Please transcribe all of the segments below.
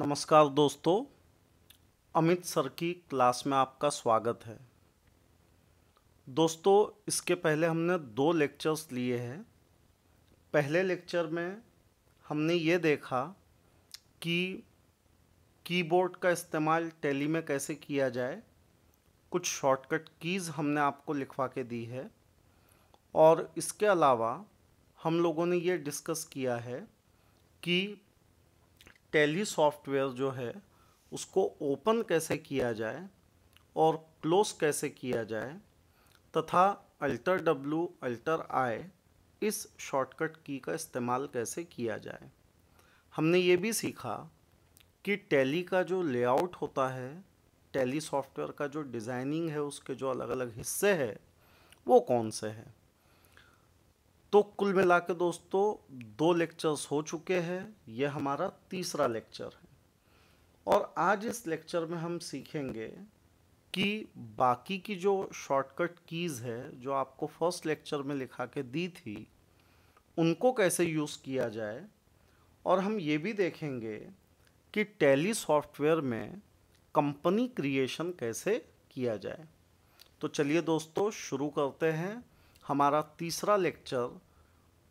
नमस्कार दोस्तों अमित सर की क्लास में आपका स्वागत है दोस्तों इसके पहले हमने दो लेक्चर्स लिए हैं पहले लेक्चर में हमने ये देखा कि कीबोर्ड का इस्तेमाल टेली में कैसे किया जाए कुछ शॉर्टकट कीज़ हमने आपको लिखवा के दी है और इसके अलावा हम लोगों ने ये डिस्कस किया है कि टेली सॉफ्टवेयर जो है उसको ओपन कैसे किया जाए और क्लोज कैसे किया जाए तथा अल्टर डब्लू अल्टर आई इस शॉर्टकट की का इस्तेमाल कैसे किया जाए हमने ये भी सीखा कि टैली का जो लेआउट होता है टैली सॉफ्टवेयर का जो डिज़ाइनिंग है उसके जो अलग अलग हिस्से हैं वो कौन से हैं तो कुल मिला के दोस्तों दो लेक्चर्स हो चुके हैं ये हमारा तीसरा लेक्चर है और आज इस लेक्चर में हम सीखेंगे कि बाकी की जो शॉर्टकट कीज़ है जो आपको फर्स्ट लेक्चर में लिखा के दी थी उनको कैसे यूज़ किया जाए और हम ये भी देखेंगे कि टैली सॉफ्टवेयर में कंपनी क्रिएशन कैसे किया जाए तो चलिए दोस्तों शुरू करते हैं हमारा तीसरा लेक्चर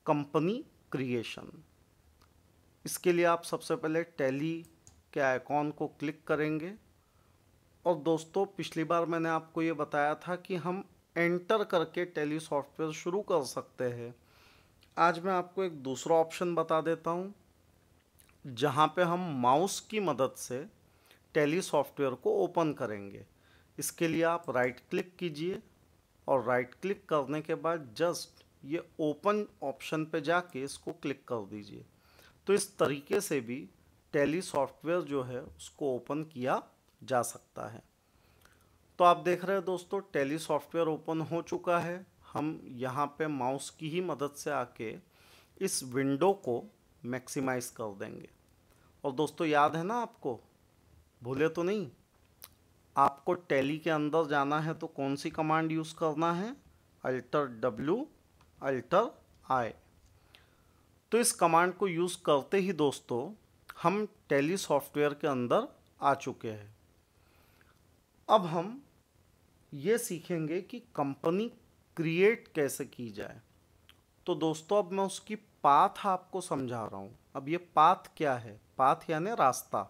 कंपनी क्रिएशन इसके लिए आप सबसे पहले टैली के आइकॉन को क्लिक करेंगे और दोस्तों पिछली बार मैंने आपको ये बताया था कि हम एंटर करके टैली सॉफ्टवेयर शुरू कर सकते हैं आज मैं आपको एक दूसरा ऑप्शन बता देता हूँ जहाँ पे हम माउस की मदद से टैली सॉफ्टवेयर को ओपन करेंगे इसके लिए आप राइट क्लिक कीजिए और राइट क्लिक करने के बाद जस्ट ये ओपन ऑप्शन पे जाके इसको क्लिक कर दीजिए तो इस तरीके से भी टेली सॉफ्टवेयर जो है उसको ओपन किया जा सकता है तो आप देख रहे हैं दोस्तों टेली सॉफ्टवेयर ओपन हो चुका है हम यहाँ पे माउस की ही मदद से आके इस विंडो को मैक्सिमाइज कर देंगे और दोस्तों याद है ना आपको भूले तो नहीं आपको टैली के अंदर जाना है तो कौन सी कमांड यूज़ करना है अल्टर डब्ल्यू अल्टर आई तो इस कमांड को यूज़ करते ही दोस्तों हम टैली सॉफ्टवेयर के अंदर आ चुके हैं अब हम ये सीखेंगे कि कंपनी क्रिएट कैसे की जाए तो दोस्तों अब मैं उसकी पाथ आपको समझा रहा हूँ अब ये पाथ क्या है पाथ यानी रास्ता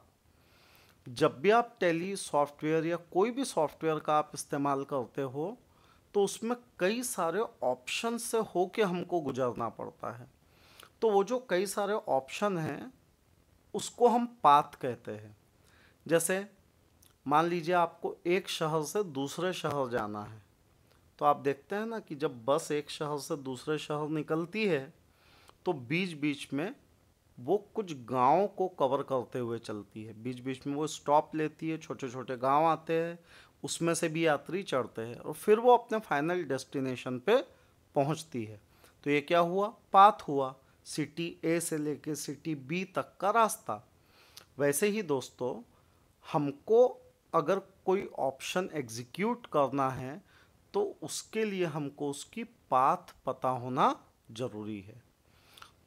जब भी आप टेली सॉफ्टवेयर या कोई भी सॉफ्टवेयर का आप इस्तेमाल करते हो तो उसमें कई सारे ऑप्शन से हो के हमको गुजरना पड़ता है तो वो जो कई सारे ऑप्शन हैं उसको हम पाथ कहते हैं जैसे मान लीजिए आपको एक शहर से दूसरे शहर जाना है तो आप देखते हैं ना कि जब बस एक शहर से दूसरे शहर निकलती है तो बीच बीच में वो कुछ गाँव को कवर करते हुए चलती है बीच बीच में वो स्टॉप लेती है छोटे छोटे गाँव आते हैं उसमें से भी यात्री चढ़ते हैं और फिर वो अपने फाइनल डेस्टिनेशन पे पहुंचती है तो ये क्या हुआ पाथ हुआ सिटी ए से लेके सिटी बी तक का रास्ता वैसे ही दोस्तों हमको अगर कोई ऑप्शन एग्जीक्यूट करना है तो उसके लिए हमको उसकी पाथ पता होना ज़रूरी है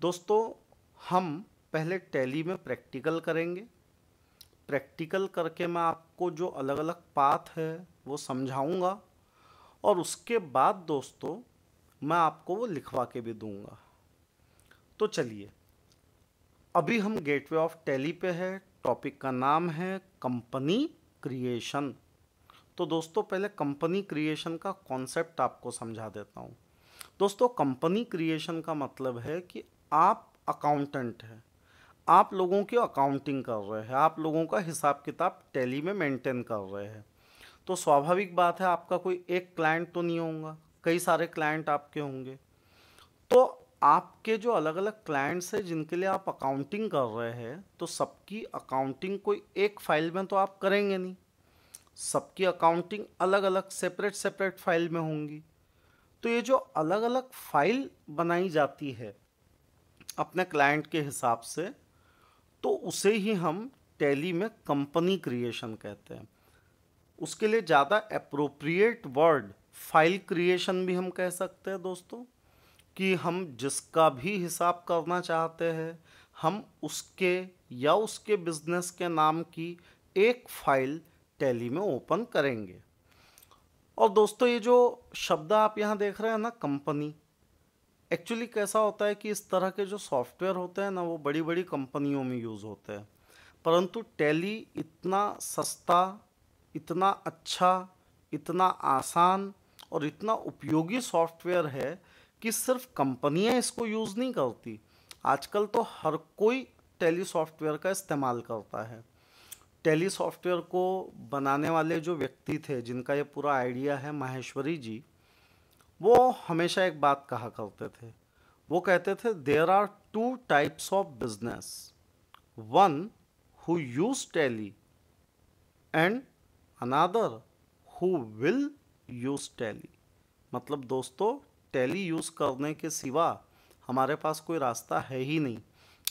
दोस्तों हम पहले टैली में प्रैक्टिकल करेंगे प्रैक्टिकल करके मैं आपको जो अलग अलग पाथ है वो समझाऊंगा और उसके बाद दोस्तों मैं आपको वो लिखवा के भी दूंगा तो चलिए अभी हम गेटवे ऑफ टैली पे है टॉपिक का नाम है कंपनी क्रिएशन तो दोस्तों पहले कंपनी क्रिएशन का कॉन्सेप्ट आपको समझा देता हूँ दोस्तों कंपनी क्रिएशन का मतलब है कि आप अकाउंटेंट है आप लोगों की अकाउंटिंग कर रहे हैं आप लोगों का हिसाब किताब टैली में मेंटेन कर रहे हैं तो स्वाभाविक बात है आपका कोई एक क्लाइंट तो नहीं होगा कई सारे क्लाइंट आपके होंगे तो आपके जो अलग अलग क्लाइंट्स हैं जिनके लिए आप अकाउंटिंग कर रहे हैं तो सबकी अकाउंटिंग कोई एक फ़ाइल में तो आप करेंगे नहीं सबकी अकाउंटिंग अलग अलग सेपरेट सेपरेट फाइल में होंगी तो ये जो अलग अलग फाइल बनाई जाती है अपने क्लाइंट के हिसाब से तो उसे ही हम टैली में कंपनी क्रिएशन कहते हैं उसके लिए ज़्यादा अप्रोप्रिएट वर्ड फाइल क्रिएशन भी हम कह सकते हैं दोस्तों कि हम जिसका भी हिसाब करना चाहते हैं हम उसके या उसके बिजनेस के नाम की एक फाइल टैली में ओपन करेंगे और दोस्तों ये जो शब्द आप यहाँ देख रहे हैं ना कंपनी एक्चुअली कैसा होता है कि इस तरह के जो सॉफ्टवेयर होते हैं ना वो बड़ी बड़ी कंपनियों में यूज़ होते हैं परंतु टैली इतना सस्ता इतना अच्छा इतना आसान और इतना उपयोगी सॉफ्टवेयर है कि सिर्फ कंपनियां इसको यूज़ नहीं करती आजकल तो हर कोई टेली सॉफ्टवेयर का इस्तेमाल करता है टेली सॉफ्टवेयर को बनाने वाले जो व्यक्ति थे जिनका ये पूरा आइडिया है माहेश्वरी जी वो हमेशा एक बात कहा करते थे वो कहते थे there are two types of business one who use Tally and another who will use Tally मतलब दोस्तों टैली यूज़ करने के सिवा हमारे पास कोई रास्ता है ही नहीं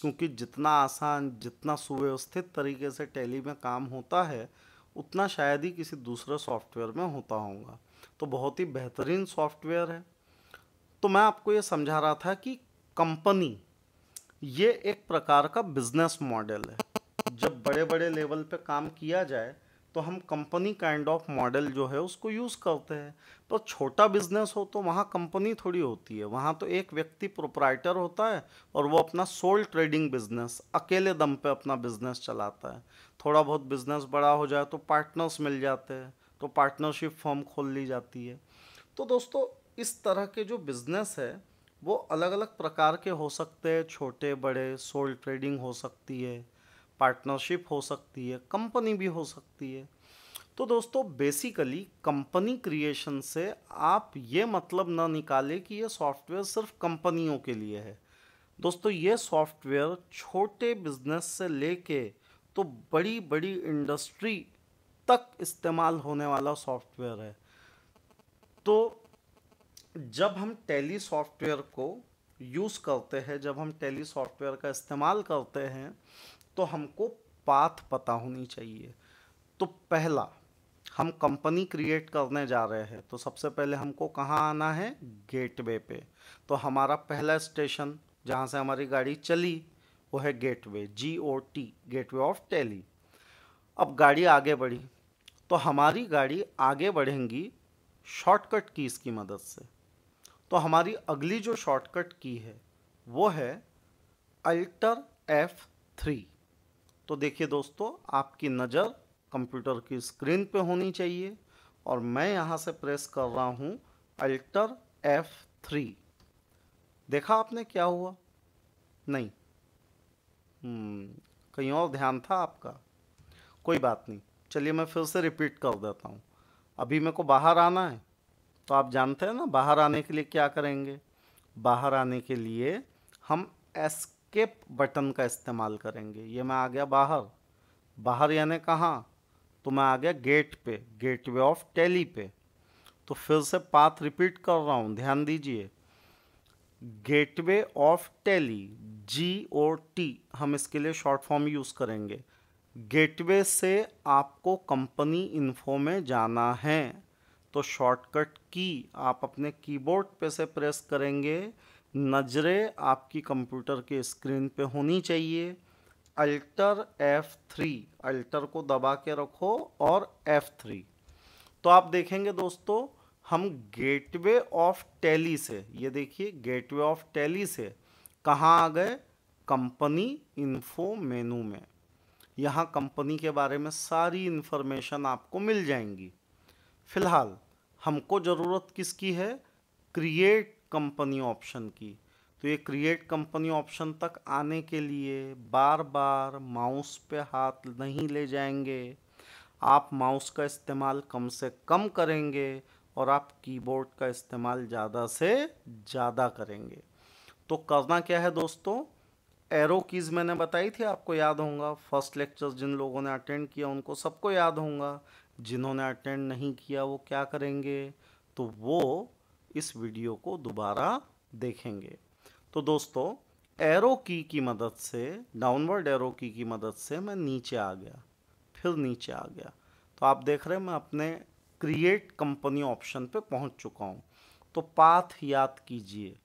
क्योंकि जितना आसान जितना सुव्यवस्थित तरीके से टैली में काम होता है उतना शायद ही किसी दूसरे सॉफ्टवेयर में होता होगा तो बहुत ही बेहतरीन सॉफ्टवेयर है तो मैं आपको ये समझा रहा था कि कंपनी ये एक प्रकार का बिजनेस मॉडल है जब बड़े बड़े लेवल पे काम किया जाए तो हम कंपनी काइंड ऑफ मॉडल जो है उसको यूज़ करते हैं पर तो छोटा बिजनेस हो तो वहाँ कंपनी थोड़ी होती है वहाँ तो एक व्यक्ति प्रोपराइटर होता है और वो अपना सोल ट्रेडिंग बिजनेस अकेले दम पे अपना बिजनेस चलाता है थोड़ा बहुत बिजनेस बड़ा हो जाए तो पार्टनर्स मिल जाते हैं तो पार्टनरशिप फॉर्म खोल ली जाती है तो दोस्तों इस तरह के जो बिज़नेस है वो अलग अलग प्रकार के हो सकते हैं छोटे बड़े सोल ट्रेडिंग हो सकती है पार्टनरशिप हो सकती है कंपनी भी हो सकती है तो दोस्तों बेसिकली कंपनी क्रिएशन से आप ये मतलब ना निकालें कि ये सॉफ्टवेयर सिर्फ कंपनियों के लिए है दोस्तों ये सॉफ्टवेयर छोटे बिजनेस से लेके तो बड़ी बड़ी इंडस्ट्री तक इस्तेमाल होने वाला सॉफ्टवेयर है तो जब हम टेली सॉफ्टवेयर को यूज़ करते हैं जब हम टेली सॉफ्टवेयर का इस्तेमाल करते हैं तो हमको पाथ पता होनी चाहिए तो पहला हम कंपनी क्रिएट करने जा रहे हैं तो सबसे पहले हमको कहाँ आना है गेटवे पे तो हमारा पहला स्टेशन जहाँ से हमारी गाड़ी चली वो है gateway G O T gateway of Tally अब गाड़ी आगे बढ़ी तो हमारी गाड़ी आगे बढ़ेंगी शॉर्टकट कीज़ की मदद से तो हमारी अगली जो शॉर्टकट की है वो है अल्टर एफ थ्री तो देखिए दोस्तों आपकी नज़र कंप्यूटर की स्क्रीन पे होनी चाहिए और मैं यहाँ से प्रेस कर रहा हूँ अल्टर एफ थ्री देखा आपने क्या हुआ नहीं हम्म, कहीं और ध्यान था आपका कोई बात नहीं चलिए मैं फिर से रिपीट कर देता हूँ अभी मेरे को बाहर आना है तो आप जानते हैं ना बाहर आने के लिए क्या करेंगे बाहर आने के लिए हम एस्केप बटन का इस्तेमाल करेंगे ये मैं आ गया बाहर बाहर यानी कहाँ तो मैं आ गया गेट पे गेट वे ऑफ टेली पे तो फिर से पाथ रिपीट कर रहा हूँ ध्यान दीजिए gateway of Tally G O T हम इसके लिए शॉर्ट फॉर्म यूज़ करेंगे गेटवे से आपको कंपनी इन्फो में जाना है तो शॉर्टकट की आप अपने कीबोर्ड पे से प्रेस करेंगे नज़रें आपकी कंप्यूटर के स्क्रीन पे होनी चाहिए अल्टर एफ़ थ्री अल्टर को दबा के रखो और एफ़ थ्री तो आप देखेंगे दोस्तों हम गेटवे ऑफ टैली से ये देखिए गेटवे ऑफ टैली से कहाँ आ गए कंपनी इन्फो मेनू में यहाँ कंपनी के बारे में सारी इन्फॉर्मेशन आपको मिल जाएंगी फ़िलहाल हमको ज़रूरत किसकी है क्रिएट कंपनी ऑप्शन की तो ये क्रिएट कंपनी ऑप्शन तक आने के लिए बार बार माउस पे हाथ नहीं ले जाएंगे आप माउस का इस्तेमाल कम से कम करेंगे और आप कीबोर्ड का इस्तेमाल ज़्यादा से ज़्यादा करेंगे तो करना क्या है दोस्तों एरो कीज़ मैंने बताई थी आपको याद होंगे फर्स्ट लेक्चर जिन लोगों ने अटेंड किया उनको सबको याद होगा जिन्होंने अटेंड नहीं किया वो क्या करेंगे तो वो इस वीडियो को दोबारा देखेंगे तो दोस्तों एरो की की मदद से डाउनवर्ड एरो की की मदद से मैं नीचे आ गया फिर नीचे आ गया तो आप देख रहे हैं मैं अपने क्रिएट कंपनी ऑप्शन पे पहुंच चुका हूं तो पाथ याद कीजिए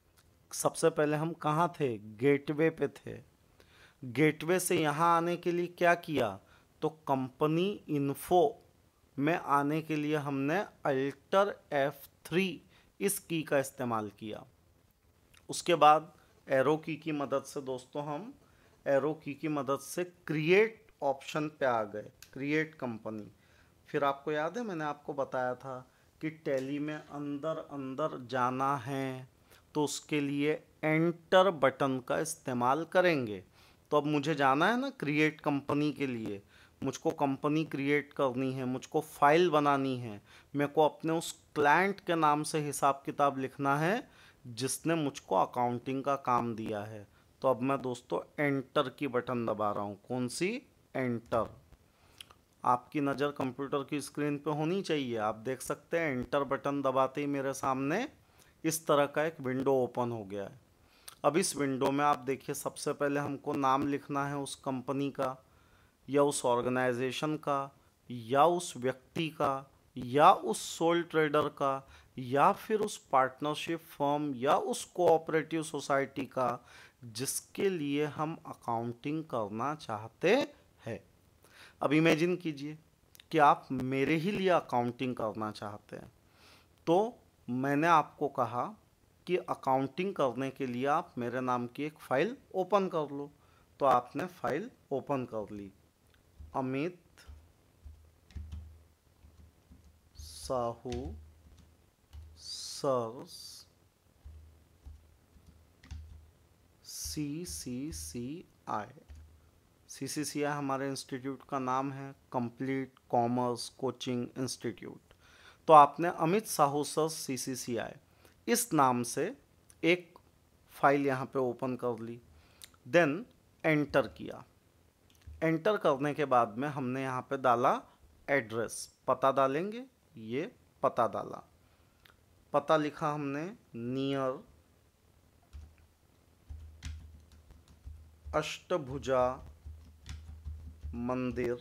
सबसे पहले हम कहाँ थे गेटवे पे थे गेटवे से यहाँ आने के लिए क्या किया तो कंपनी इन्फो में आने के लिए हमने अल्टर एफ थ्री इस की का इस्तेमाल किया उसके बाद एरो की की मदद से दोस्तों हम एरो की की मदद से क्रिएट ऑप्शन पे आ गए क्रिएट कंपनी फिर आपको याद है मैंने आपको बताया था कि टैली में अंदर अंदर जाना है तो उसके लिए एंटर बटन का इस्तेमाल करेंगे तो अब मुझे जाना है ना क्रिएट कंपनी के लिए मुझको कंपनी क्रिएट करनी है मुझको फाइल बनानी है मेरे को अपने उस क्लाइंट के नाम से हिसाब किताब लिखना है जिसने मुझको अकाउंटिंग का काम दिया है तो अब मैं दोस्तों एंटर की बटन दबा रहा हूँ कौन सी एंटर आपकी नज़र कंप्यूटर की स्क्रीन पे होनी चाहिए आप देख सकते हैं एंटर बटन दबाते ही मेरे सामने इस तरह का एक विंडो ओपन हो गया है अब इस विंडो में आप देखिए सबसे पहले हमको नाम लिखना है उस कंपनी का या उस ऑर्गेनाइजेशन का या उस व्यक्ति का या उस सोल ट्रेडर का या फिर उस पार्टनरशिप फर्म या उस कोऑपरेटिव सोसाइटी का जिसके लिए हम अकाउंटिंग करना चाहते हैं अब इमेजिन कीजिए कि आप मेरे ही लिए अकाउंटिंग करना चाहते हैं तो मैंने आपको कहा कि अकाउंटिंग करने के लिए आप मेरे नाम की एक फ़ाइल ओपन कर लो तो आपने फाइल ओपन कर ली Amit Sahu sir's C C C I C C C I हमारे इंस्टीट्यूट का नाम है कंप्लीट कॉमर्स कोचिंग इंस्टीट्यूट तो आपने Amit Sahu sir C C C I इस नाम से एक फाइल यहाँ पे ओपन कर ली देन एंटर किया एंटर करने के बाद में हमने यहाँ पे डाला एड्रेस पता डालेंगे ये पता डाला पता लिखा हमने नियर अष्टभुजा मंदिर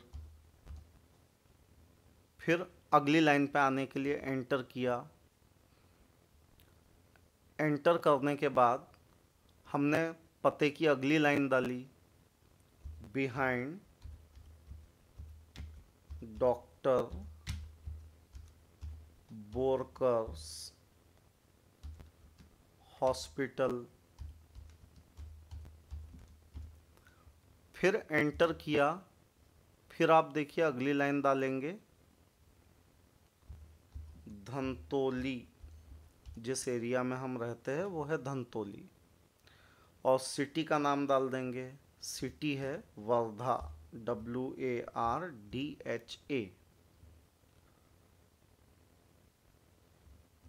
फिर अगली लाइन पे आने के लिए एंटर किया एंटर करने के बाद हमने पते की अगली लाइन डाली बिहाइंड डॉक्टर बोरकर्स हॉस्पिटल फिर एंटर किया फिर आप देखिए अगली लाइन डालेंगे धनतोली जिस एरिया में हम रहते हैं वो है धनतोली और सिटी का नाम डाल देंगे सिटी है Wardha W A R D H A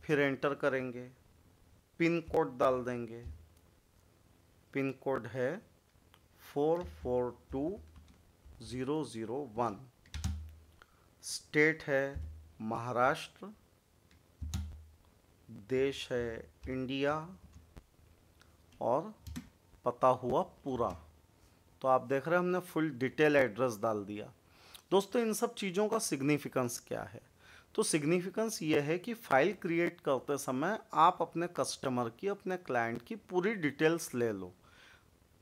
फिर एंटर करेंगे पिन कोड डाल देंगे पिन कोड है four four two zero zero one state है महाराष्ट्र देश है इंडिया और पता हुआ पूरा तो आप देख रहे हैं हमने फुल डिटेल एड्रेस डाल दिया दोस्तों इन सब चीज़ों का सिग्निफिकेंस क्या है तो सिग्निफिकेंस ये है कि फाइल क्रिएट करते समय आप अपने कस्टमर की अपने क्लाइंट की पूरी डिटेल्स ले लो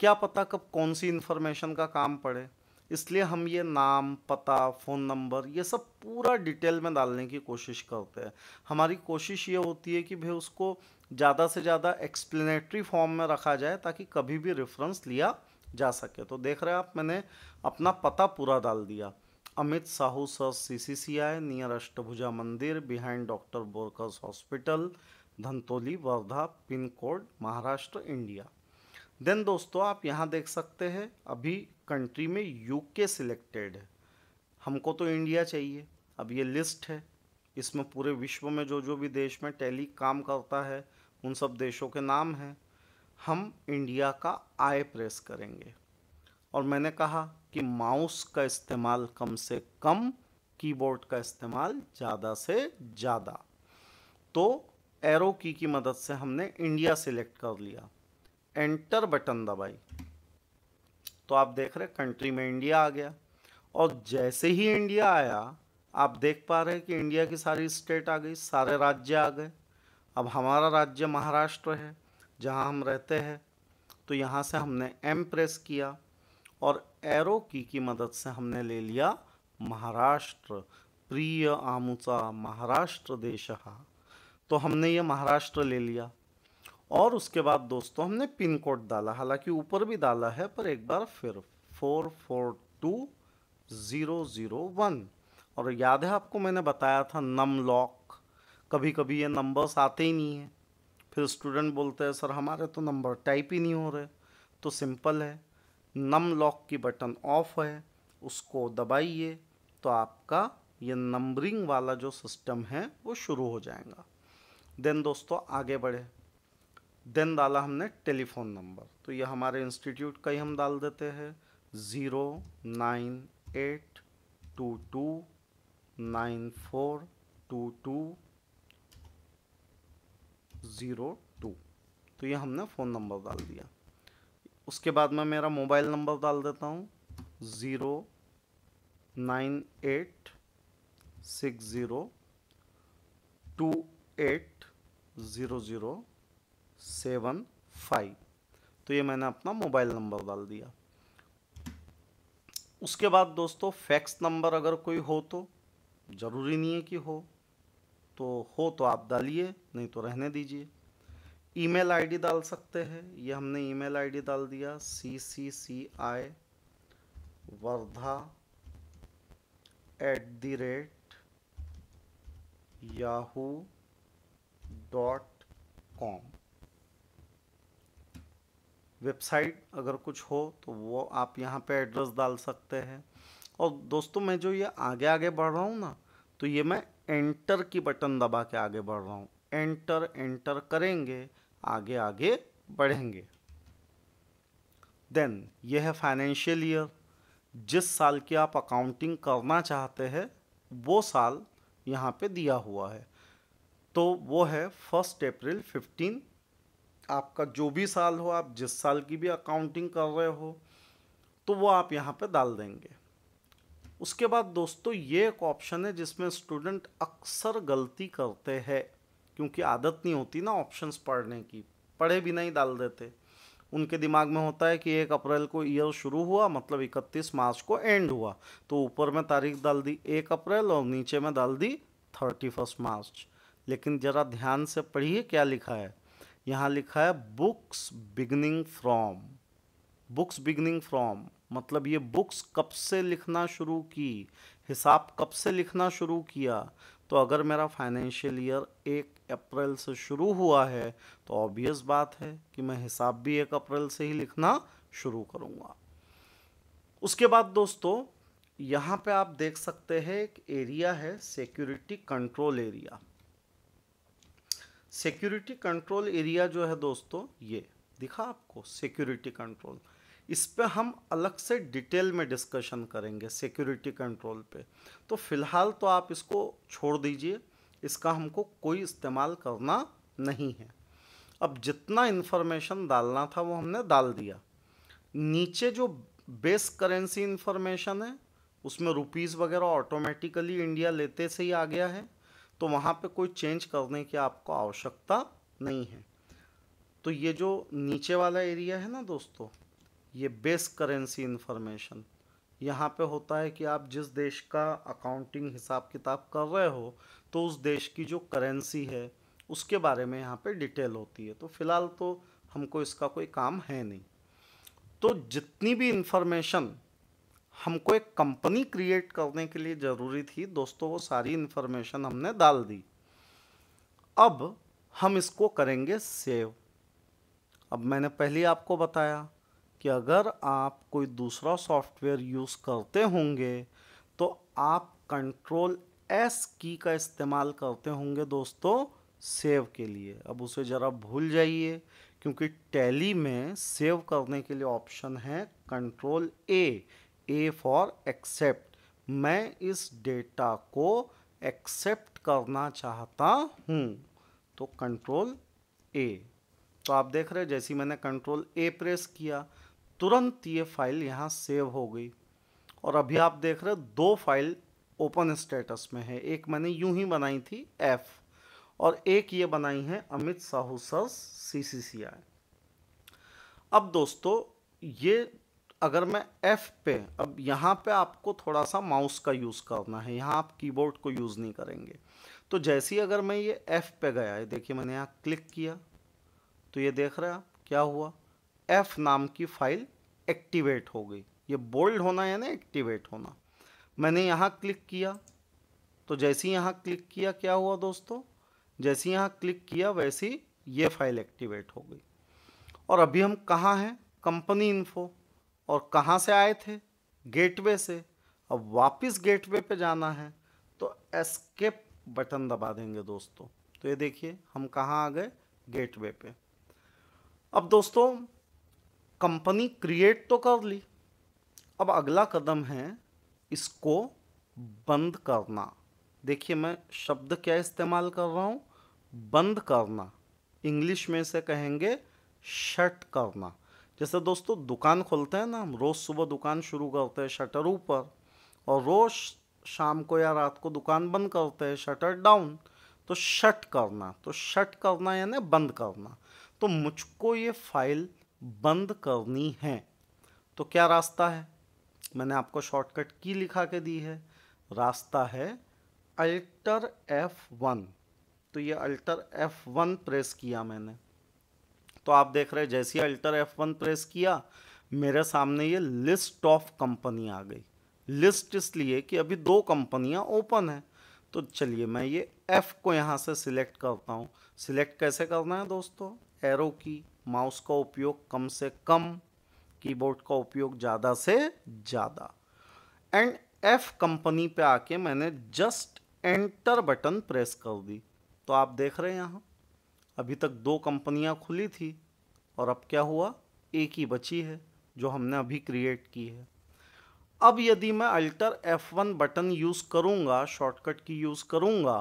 क्या पता कब कौन सी इन्फॉर्मेशन का काम पड़े इसलिए हम ये नाम पता फ़ोन नंबर ये सब पूरा डिटेल में डालने की कोशिश करते हैं हमारी कोशिश ये होती है कि भाई उसको ज़्यादा से ज़्यादा एक्सप्लेनेटरी फॉर्म में रखा जाए ताकि कभी भी रेफरेंस लिया जा सके तो देख रहे हैं आप मैंने अपना पता पूरा डाल दिया Amit Sahu sir C C C I near Ashtabhuja मंदिर behind doctor Borkar's hospital Dhantoli Wardha pin code Maharashtra India then दोस्तों आप यहाँ देख सकते हैं अभी कंट्री में यूके सिलेक्टेड है हमको तो इंडिया चाहिए अब ये लिस्ट है इसमें पूरे विश्व में जो जो भी देश में टेली काम करता है उन सब देशों के नाम हैं हम इंडिया का आय प्रेस करेंगे और मैंने कहा कि माउस का इस्तेमाल कम से कम कीबोर्ड का इस्तेमाल ज़्यादा से ज़्यादा तो एरो की की मदद से हमने इंडिया सिलेक्ट कर लिया एंटर बटन दबाई तो आप देख रहे कंट्री में इंडिया आ गया और जैसे ही इंडिया आया आप देख पा रहे हैं कि इंडिया की सारी स्टेट आ गई सारे राज्य आ गए अब हमारा राज्य महाराष्ट्र है जहां हम रहते हैं तो यहां से हमने एम प्रेस किया और एरो की की मदद से हमने ले लिया महाराष्ट्र प्रिय आमुचा महाराष्ट्र देश तो हमने ये महाराष्ट्र ले लिया और उसके बाद दोस्तों हमने पिन कोड डाला हालांकि ऊपर भी डाला है पर एक बार फिर four four two zero zero one और याद है आपको मैंने बताया था नम लॉक कभी कभी ये नंबर्स आते ही नहीं हैं फिर स्टूडेंट बोलते हैं सर हमारे तो नंबर टाइप ही नहीं हो रहे तो सिंपल है नम लॉक की बटन ऑफ है उसको दबाइए तो आपका ये नंबरिंग वाला जो सिस्टम है वो शुरू हो जाएगा देन दोस्तों आगे बढ़े देन डाला हमने टेलीफोन नंबर तो ये हमारे इंस्टीट्यूट का ही हम डाल देते हैं zero nine eight two two nine four two two zero two तो ये हमने फ़ोन नंबर डाल दिया उसके बाद मैं मेरा मोबाइल नंबर डाल देता हूँ zero nine eight six zero two eight zero zero seven five तो ये मैंने अपना मोबाइल नंबर डाल दिया उसके बाद दोस्तों फैक्स नंबर अगर कोई हो तो ज़रूरी नहीं है कि हो तो हो तो आप डालिए नहीं तो रहने दीजिए ईमेल आईडी डाल सकते हैं ये हमने ईमेल आईडी डाल दिया C C C I Wardha at the rate Yahoo dot com website अगर कुछ हो तो वो आप यहाँ पे एड्रेस डाल सकते हैं और दोस्तों मैं जो ये आगे आगे बढ़ रहा हूँ ना तो ये मैं एंटर की बटन दबा के आगे बढ़ रहा हूँ एंटर एंटर करेंगे आगे आगे बढ़ेंगे देन ये है फाइनेंशियल ईयर जिस साल की आप अकाउंटिंग करना चाहते हैं वो साल यहाँ पे दिया हुआ है तो वो है फर्स्ट अप्रैल फिफ्टीन आपका जो भी साल हो आप जिस साल की भी अकाउंटिंग कर रहे हो तो वो आप यहाँ पे डाल देंगे उसके बाद दोस्तों ये एक ऑप्शन है जिसमें स्टूडेंट अक्सर गलती करते हैं क्योंकि आदत नहीं होती ना ऑप्शंस पढ़ने की पढ़े भी नहीं डाल देते उनके दिमाग में होता है कि एक अप्रैल को ईयर शुरू हुआ मतलब इकतीस मार्च को एंड हुआ तो ऊपर में तारीख डाल दी एक अप्रैल और नीचे में डाल दी थर्टी फर्स्ट मार्च लेकिन ज़रा ध्यान से पढ़िए क्या लिखा है यहाँ लिखा है books beginning from books beginning from मतलब ये बुक्स कब से लिखना शुरू की हिसाब कब से लिखना शुरू किया तो अगर मेरा फाइनेंशियल ईयर एक अप्रैल से शुरू हुआ है तो ऑब्वियस बात है कि मैं हिसाब भी एक अप्रैल से ही लिखना शुरू करूँगा उसके बाद दोस्तों यहाँ पे आप देख सकते हैं एक एरिया है security control area security control area जो है दोस्तों ये दिखा आपको सिक्योरिटी कंट्रोल इस पर हम अलग से डिटेल में डिस्कशन करेंगे सिक्योरिटी कंट्रोल पे तो फ़िलहाल तो आप इसको छोड़ दीजिए इसका हमको कोई इस्तेमाल करना नहीं है अब जितना इन्फॉर्मेशन डालना था वो हमने डाल दिया नीचे जो बेस करेंसी इन्फॉर्मेशन है उसमें रुपीज़ वगैरह ऑटोमेटिकली इंडिया लेते से ही आ गया है तो वहाँ पे कोई चेंज करने की आपको आवश्यकता नहीं है तो ये जो नीचे वाला एरिया है ना दोस्तों ये बेस करेंसी इन्फॉर्मेशन यहाँ पे होता है कि आप जिस देश का अकाउंटिंग हिसाब किताब कर रहे हो तो उस देश की जो करेंसी है उसके बारे में यहाँ पे डिटेल होती है तो फ़िलहाल तो हमको इसका कोई काम है नहीं तो जितनी भी इन्फॉर्मेशन हमको एक कंपनी क्रिएट करने के लिए ज़रूरी थी दोस्तों वो सारी इन्फॉर्मेशन हमने डाल दी अब हम इसको करेंगे सेव अब मैंने पहले आपको बताया कि अगर आप कोई दूसरा सॉफ्टवेयर यूज़ करते होंगे तो आप कंट्रोल एस की का इस्तेमाल करते होंगे दोस्तों सेव के लिए अब उसे ज़रा भूल जाइए क्योंकि टैली में सेव करने के लिए ऑप्शन है control A A for accept मैं इस डेटा को एक्सेप्ट करना चाहता हूँ तो कंट्रोल ए तो आप देख रहे हैं जैसे मैंने कंट्रोल ए प्रेस किया तुरंत ये फाइल यहाँ सेव हो गई और अभी आप देख रहे दो फाइल ओपन स्टेटस में है एक मैंने यूं ही बनाई थी एफ और एक ये बनाई है Amit Sahu sir C C C I अब दोस्तों ये अगर मैं F पे अब यहाँ पे आपको थोड़ा सा माउस का यूज़ करना है यहाँ आप कीबोर्ड को यूज़ नहीं करेंगे तो जैसे ही अगर मैं ये F पे गया है देखिए मैंने यहाँ क्लिक किया तो ये देख रहे हैं आप क्या हुआ F नाम की फ़ाइल एक्टिवेट हो गई ये बोल्ड होना यानी एक्टिवेट होना मैंने यहाँ क्लिक किया तो जैसे ही यहाँ क्लिक किया क्या हुआ दोस्तों जैसे यहाँ क्लिक किया वैसे ही ये फाइल एक्टिवेट हो गई और अभी हम कहाँ हैं कंपनी इन्फो और कहाँ से आए थे गेटवे से अब वापस गेटवे पे जाना है तो एस्केप बटन दबा देंगे दोस्तों तो ये देखिए हम कहाँ आ गए गेटवे पे अब दोस्तों कंपनी क्रिएट तो कर ली अब अगला कदम है इसको बंद करना देखिए मैं शब्द क्या इस्तेमाल कर रहा हूँ बंद करना इंग्लिश में से कहेंगे शट करना जैसे दोस्तों दुकान खोलते हैं ना हम रोज़ सुबह दुकान शुरू करते हैं शटर ऊपर और रोज़ शाम को या रात को दुकान बंद करते हैं शटर डाउन तो शट करना तो शट करना यानी बंद करना तो मुझको ये फाइल बंद करनी है तो क्या रास्ता है मैंने आपको शॉर्टकट की लिखा के दी है रास्ता है अल्टर एफ वन तो ये अल्टर एफ वन प्रेस किया मैंने तो आप देख रहे हैं जैसे ही अल्टर एफ वन प्रेस किया मेरे सामने ये लिस्ट ऑफ कंपनी आ गई लिस्ट इसलिए कि अभी दो कंपनियां ओपन हैं तो चलिए मैं ये एफ़ को यहाँ से सिलेक्ट करता हूँ सिलेक्ट कैसे करना है दोस्तों एरो की माउस का उपयोग कम से कम कीबोर्ड का उपयोग ज़्यादा से ज़्यादा एंड एफ़ कंपनी पे आके मैंने जस्ट एंटर बटन प्रेस कर दी तो आप देख रहे हैं यहाँ अभी तक दो कंपनियां खुली थी और अब क्या हुआ एक ही बची है जो हमने अभी क्रिएट की है अब यदि मैं alter F one button use करूँगा शॉर्टकट की यूज़ करूँगा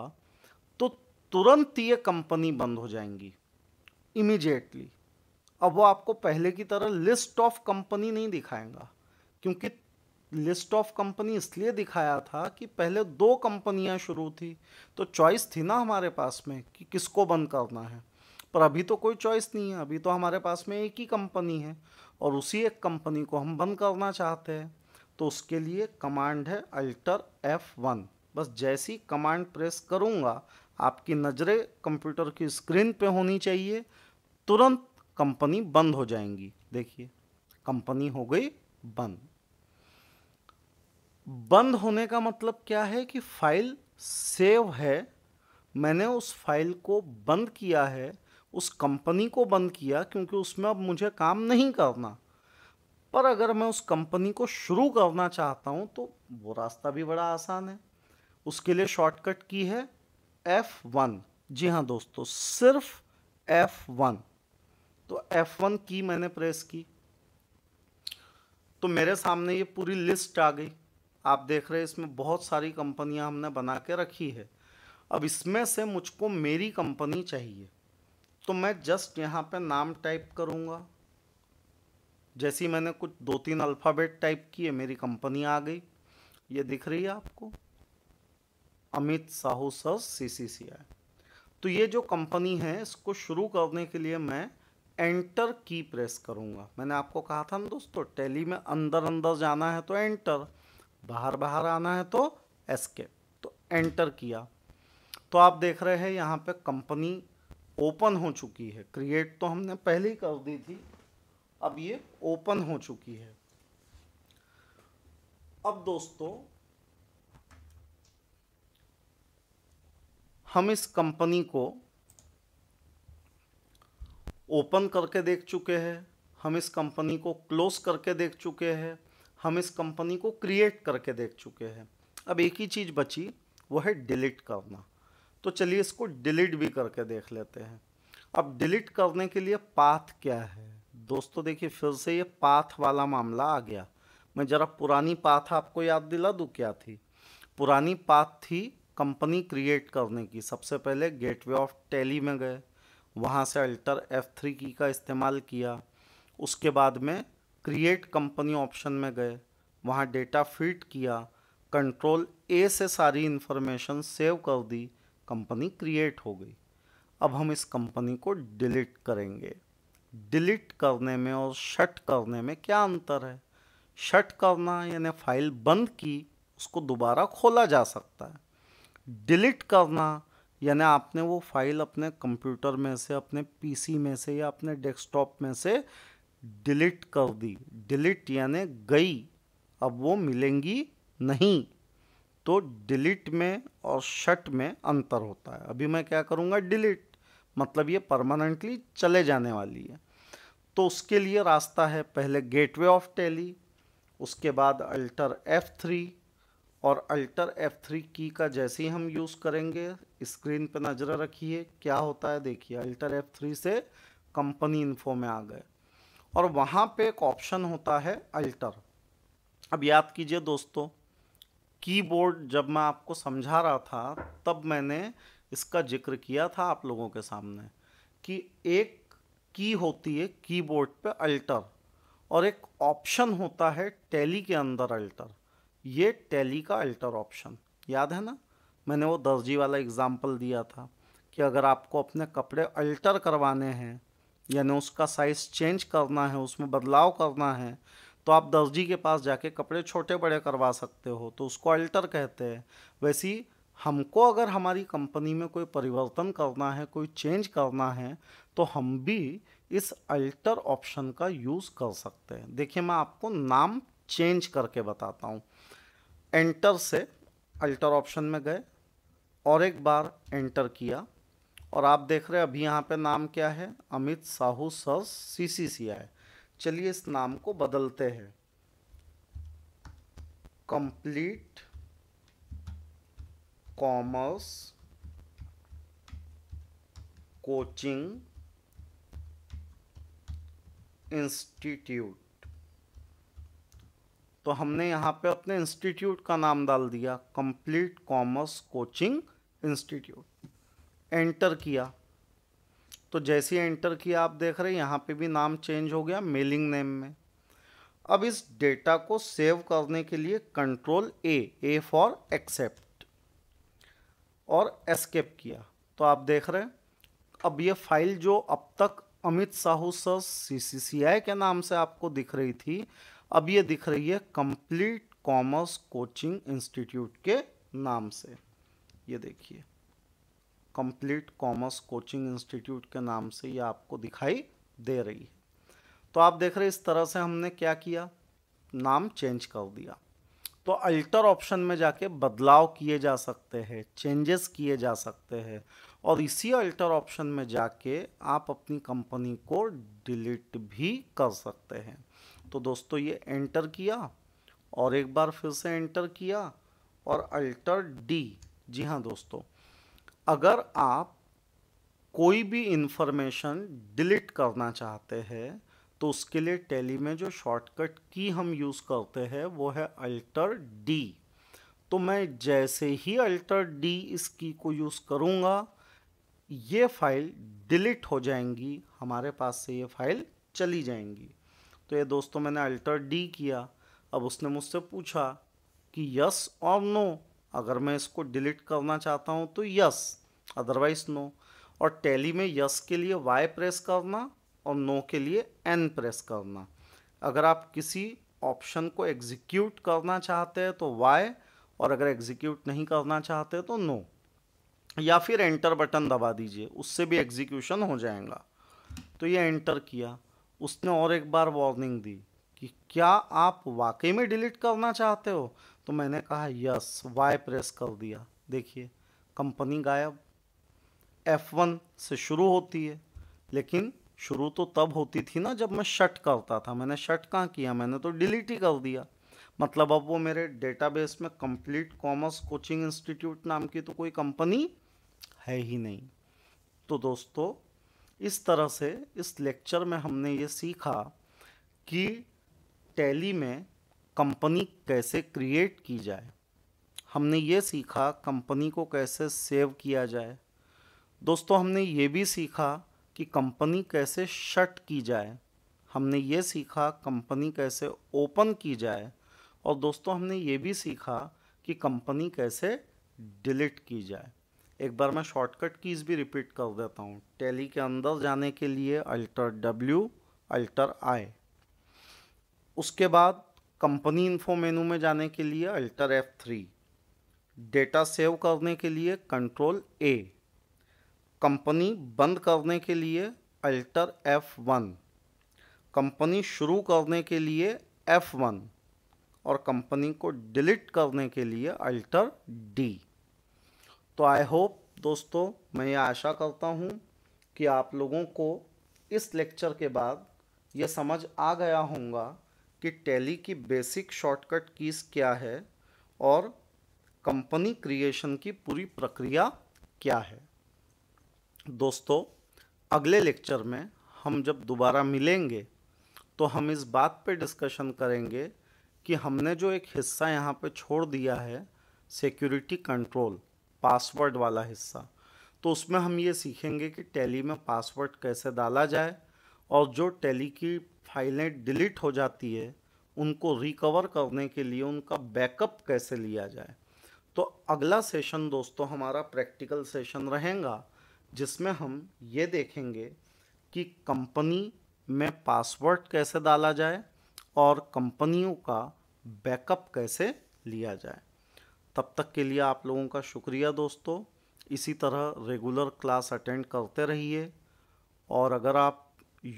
तो तुरंत ये कंपनी बंद हो जाएंगी इमीजिएटली अब वो आपको पहले की तरह लिस्ट ऑफ कंपनी नहीं दिखाएगा क्योंकि लिस्ट ऑफ कंपनी इसलिए दिखाया था कि पहले दो कंपनियां शुरू थी तो चॉइस थी ना हमारे पास में कि किसको बंद करना है पर अभी तो कोई चॉइस नहीं है अभी तो हमारे पास में एक ही कंपनी है और उसी एक कंपनी को हम बंद करना चाहते हैं तो उसके लिए कमांड है अल्टर एफ वन बस जैसी कमांड प्रेस करूँगा आपकी नज़रें कंप्यूटर की स्क्रीन पे होनी चाहिए तुरंत कंपनी बंद हो जाएंगी देखिए कंपनी हो गई बंद बंद होने का मतलब क्या है कि फाइल सेव है मैंने उस फाइल को बंद किया है उस कंपनी को बंद किया क्योंकि उसमें अब मुझे काम नहीं करना पर अगर मैं उस कंपनी को शुरू करना चाहता हूँ तो वो रास्ता भी बड़ा आसान है उसके लिए शॉर्टकट की है एफ़ वन जी हाँ दोस्तों सिर्फ एफ़ वन तो एफ़ वन की मैंने प्रेस की तो मेरे सामने ये पूरी लिस्ट आ गई आप देख रहे हैं इसमें बहुत सारी कंपनियां हमने बना के रखी है अब इसमें से मुझको मेरी कंपनी चाहिए तो मैं जस्ट यहाँ पे नाम टाइप करूँगा जैसी मैंने कुछ दो तीन अल्फ़ाबेट टाइप किए मेरी कंपनी आ गई ये दिख रही है आपको Amit Sahu sir C C C I तो ये जो कंपनी है इसको शुरू करने के लिए मैं एंटर की प्रेस करूँगा मैंने आपको कहा था ना दोस्तों टैली में अंदर अंदर जाना है तो एंटर बाहर बाहर आना है तो एस्केप तो एंटर किया तो आप देख रहे हैं यहाँ पे कंपनी ओपन हो चुकी है क्रिएट तो हमने पहले ही कर दी थी अब ये ओपन हो चुकी है अब दोस्तों हम इस कंपनी को ओपन करके देख चुके हैं हम इस कंपनी को क्लोज करके देख चुके हैं हम इस कंपनी को क्रिएट करके देख चुके हैं अब एक ही चीज़ बची वो है डिलीट करना तो चलिए इसको डिलीट भी करके देख लेते हैं अब डिलीट करने के लिए पाथ क्या है दोस्तों देखिए फिर से ये पाथ वाला मामला आ गया मैं ज़रा पुरानी पाथ आपको याद दिला दूँ क्या थी पुरानी पाथ थी कंपनी क्रिएट करने की सबसे पहले गेटवे ऑफ टेली में गए वहाँ से अल्टर थ्री की का इस्तेमाल किया उसके बाद में क्रिएट कंपनी ऑप्शन में गए वहाँ डेटा फीड किया कंट्रोल ए से सारी इन्फॉर्मेशन सेव कर दी कंपनी क्रिएट हो गई अब हम इस कंपनी को डिलीट करेंगे डिलीट करने में और शट करने में क्या अंतर है शट करना यानी फाइल बंद की उसको दोबारा खोला जा सकता है डिलीट करना यानी आपने वो फाइल अपने कंप्यूटर में से अपने पीसी में से या अपने डेस्कटॉप में से डिलीट कर दी डिलीट यानी गई अब वो मिलेंगी नहीं तो डिलीट में और शट में अंतर होता है अभी मैं क्या करूँगा डिलीट मतलब ये परमानेंटली चले जाने वाली है तो उसके लिए रास्ता है पहले गेटवे ऑफ टेली उसके बाद अल्टर F3 और अल्टर F3 की का जैसे ही हम यूज़ करेंगे स्क्रीन पर नज़र रखिए क्या होता है देखिए अल्टर F3 से कंपनी इन्फो में आ गए और वहाँ पे एक ऑप्शन होता है अल्टर अब याद कीजिए दोस्तों कीबोर्ड जब मैं आपको समझा रहा था तब मैंने इसका जिक्र किया था आप लोगों के सामने कि एक की होती है कीबोर्ड पे अल्टर और एक ऑप्शन होता है टैली के अंदर अल्टर ये टैली का अल्टर ऑप्शन याद है ना मैंने वो दर्जी वाला एग्ज़ाम्पल दिया था कि अगर आपको अपने कपड़े अल्टर करवाने हैं यानी उसका साइज़ चेंज करना है उसमें बदलाव करना है तो आप दर्जी के पास जाके कपड़े छोटे बड़े करवा सकते हो तो उसको अल्टर कहते हैं वैसी हमको अगर हमारी कंपनी में कोई परिवर्तन करना है कोई चेंज करना है तो हम भी इस अल्टर ऑप्शन का यूज़ कर सकते हैं देखिए मैं आपको नाम चेंज करके बताता हूँ एंटर से अल्टर ऑप्शन में गए और एक बार एंटर किया और आप देख रहे हैं अभी यहाँ पे नाम क्या है Amit Sahu sir C C C I चलिए इस नाम को बदलते हैं कंप्लीट कॉमर्स कोचिंग इंस्टीट्यूट तो हमने यहाँ पे अपने इंस्टीट्यूट का नाम डाल दिया complete commerce coaching institute enter किया तो जैसे ही एंटर किया आप देख रहे हैं यहाँ पे भी नाम चेंज हो गया मेलिंग नेम में अब इस डेटा को सेव करने के लिए control A A for accept और एस्केप किया तो आप देख रहे हैं अब ये फाइल जो अब तक अमित साहू सर आई के नाम से आपको दिख रही थी अब ये दिख रही है कंप्लीट कॉमर्स कोचिंग इंस्टीट्यूट के नाम से ये देखिए कंप्लीट कॉमर्स कोचिंग इंस्टीट्यूट के नाम से ये आपको दिखाई दे रही है तो आप देख रहे इस तरह से हमने क्या किया नाम चेंज कर दिया तो अल्टर ऑप्शन में जाके बदलाव किए जा सकते हैं चेंजेस किए जा सकते हैं और इसी अल्टर ऑप्शन में जाके आप अपनी कंपनी को डिलीट भी कर सकते हैं तो दोस्तों ये एंटर किया और एक बार फिर से एंटर किया और अल्टर डी जी हाँ दोस्तों अगर आप कोई भी इन्फॉर्मेशन डिलीट करना चाहते हैं तो उसके लिए टेली में जो शॉर्टकट की हम यूज़ करते हैं वो है अल्टर डी तो मैं जैसे ही अल्टर डी इस की को यूज़ करूँगा ये फाइल डिलीट हो जाएंगी हमारे पास से ये फाइल चली जाएंगी तो ये दोस्तों मैंने अल्टर डी किया अब उसने मुझसे पूछा कि यस और नो अगर मैं इसको डिलीट करना चाहता हूँ तो यस अदरवाइज नो और टैली में यस के लिए वाई प्रेस करना और नो के लिए एन प्रेस करना अगर आप किसी ऑप्शन को एग्जीक्यूट करना चाहते हैं तो वाई और अगर एग्जीक्यूट नहीं करना चाहते तो नो या फिर एंटर बटन दबा दीजिए उससे भी एग्जीक्यूशन हो जाएगा तो ये एंटर किया उसने और एक बार वार्निंग दी कि क्या आप वाकई में डिलीट करना चाहते हो तो मैंने कहा यस वाई प्रेस कर दिया देखिए कंपनी गायब F1 से शुरू होती है लेकिन शुरू तो तब होती थी ना जब मैं शट करता था मैंने शट कहाँ किया मैंने तो डिलीट ही कर दिया मतलब अब वो मेरे डेटाबेस में कंप्लीट कॉमर्स कोचिंग इंस्टीट्यूट नाम की तो कोई कंपनी है ही नहीं तो दोस्तों इस तरह से इस लेक्चर में हमने ये सीखा कि टैली में कंपनी कैसे क्रिएट की जाए हमने ये सीखा कंपनी को कैसे सेव किया जाए दोस्तों हमने ये भी सीखा कि कंपनी कैसे शट की जाए हमने ये सीखा कंपनी कैसे ओपन की जाए और दोस्तों हमने ये भी सीखा कि कंपनी कैसे डिलीट की जाए एक बार मैं शॉर्टकट कीज़ भी रिपीट कर देता हूँ टैली के अंदर जाने के लिए अल्टर डब्ल्यू अल्टर आई उसके बाद कंपनी इन्फो मेनू में जाने के लिए alter F three data save करने के लिए कंट्रोल ए कंपनी बंद करने के लिए अल्टर एफ वन कंपनी शुरू करने के लिए एफ वन और कंपनी को डिलीट करने के लिए अल्टर डी तो आई होप दोस्तों मैं ये आशा करता हूँ कि आप लोगों को इस लेक्चर के बाद ये समझ आ गया होगा कि टैली की बेसिक शॉर्टकट कीज़ क्या है और कंपनी क्रिएशन की पूरी प्रक्रिया क्या है दोस्तों अगले लेक्चर में हम जब दोबारा मिलेंगे तो हम इस बात पे डिस्कशन करेंगे कि हमने जो एक हिस्सा यहाँ पे छोड़ दिया है सिक्योरिटी कंट्रोल पासवर्ड वाला हिस्सा तो उसमें हम ये सीखेंगे कि टैली में पासवर्ड कैसे डाला जाए और जो टैली की फाइलें डिलीट हो जाती है उनको रिकवर करने के लिए उनका बैकअप कैसे लिया जाए तो अगला सेशन दोस्तों हमारा प्रैक्टिकल सेशन रहेगा जिसमें हम ये देखेंगे कि कंपनी में पासवर्ड कैसे डाला जाए और कंपनियों का बैकअप कैसे लिया जाए तब तक के लिए आप लोगों का शुक्रिया दोस्तों इसी तरह रेगुलर क्लास अटेंड करते रहिए और अगर आप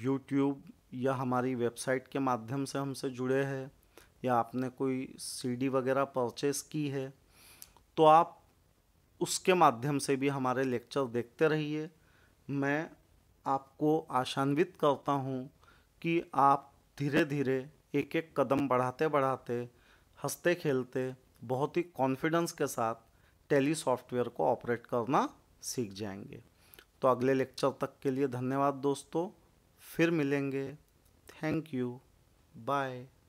यूट्यूब या हमारी वेबसाइट के माध्यम से हमसे जुड़े हैं या आपने कोई सीडी वगैरह परचेस की है तो आप उसके माध्यम से भी हमारे लेक्चर देखते रहिए मैं आपको आशान्वित करता हूँ कि आप धीरे धीरे एक एक कदम बढ़ाते बढ़ाते हंसते खेलते बहुत ही कॉन्फिडेंस के साथ टेली सॉफ्टवेयर को ऑपरेट करना सीख जाएंगे तो अगले लेक्चर तक के लिए धन्यवाद दोस्तों फिर मिलेंगे Thank you. Bye.